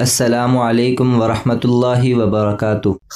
असलकम वरहि वबरक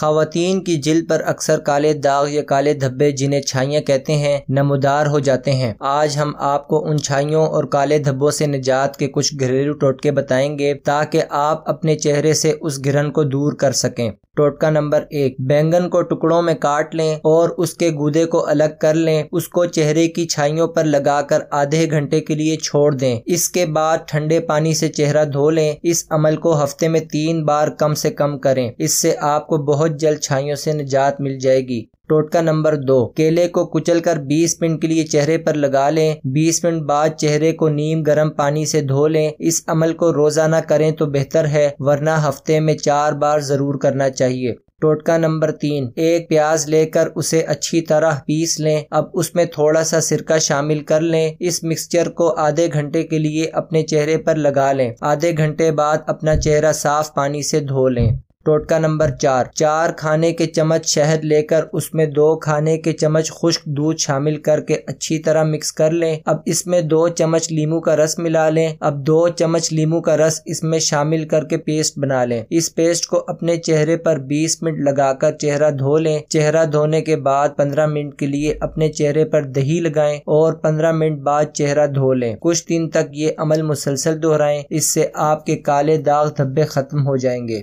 ख़वान की जिल पर अक्सर काले दाग या काले धब्बे जिन्हें छाइयाँ कहते हैं नमदार हो जाते हैं आज हम आपको उन छाइयों और काले धब्बों से निजात के कुछ घरेलू टोटके बताएंगे ताकि आप अपने चेहरे से उस घिरन को दूर कर सकें टोटका नंबर एक बैंगन को टुकड़ों में काट लें और उसके गूदे को अलग कर लें उसको चेहरे की छाइयों पर लगाकर आधे घंटे के लिए छोड़ दें इसके बाद ठंडे पानी से चेहरा धो लें इस अमल को हफ्ते में तीन बार कम से कम करें इससे आपको बहुत जल्द छाइयों से निजात मिल जाएगी टोटका नंबर दो केले को कुचलकर 20 मिनट के लिए चेहरे पर लगा लें 20 मिनट बाद चेहरे को नीम गर्म पानी से धो लें इस अमल को रोजाना करें तो बेहतर है वरना हफ्ते में चार बार जरूर करना चाहिए टोटका नंबर तीन एक प्याज लेकर उसे अच्छी तरह पीस लें अब उसमें थोड़ा सा सिरका शामिल कर लें इस मिक्सचर को आधे घंटे के लिए अपने चेहरे पर लगा लें आधे घंटे बाद अपना चेहरा साफ पानी से धो लें टोटका नंबर चार चार खाने के चम्मच शहद लेकर उसमें दो खाने के चम्मच खुश्क दूध शामिल करके अच्छी तरह मिक्स कर लें अब इसमें दो चम्मच लीमू का रस मिला लें अब दो चम्मच लीमू का रस इसमें शामिल करके पेस्ट बना लें इस पेस्ट को अपने चेहरे पर 20 मिनट लगाकर चेहरा धो लें चेहरा धोने के बाद 15 मिनट के लिए अपने चेहरे पर दही लगाएं और 15 मिनट बाद चेहरा धो लें कुछ दिन तक ये अमल मुसलसल दोहराएं इससे आपके काले दाग धब्बे खत्म हो जाएंगे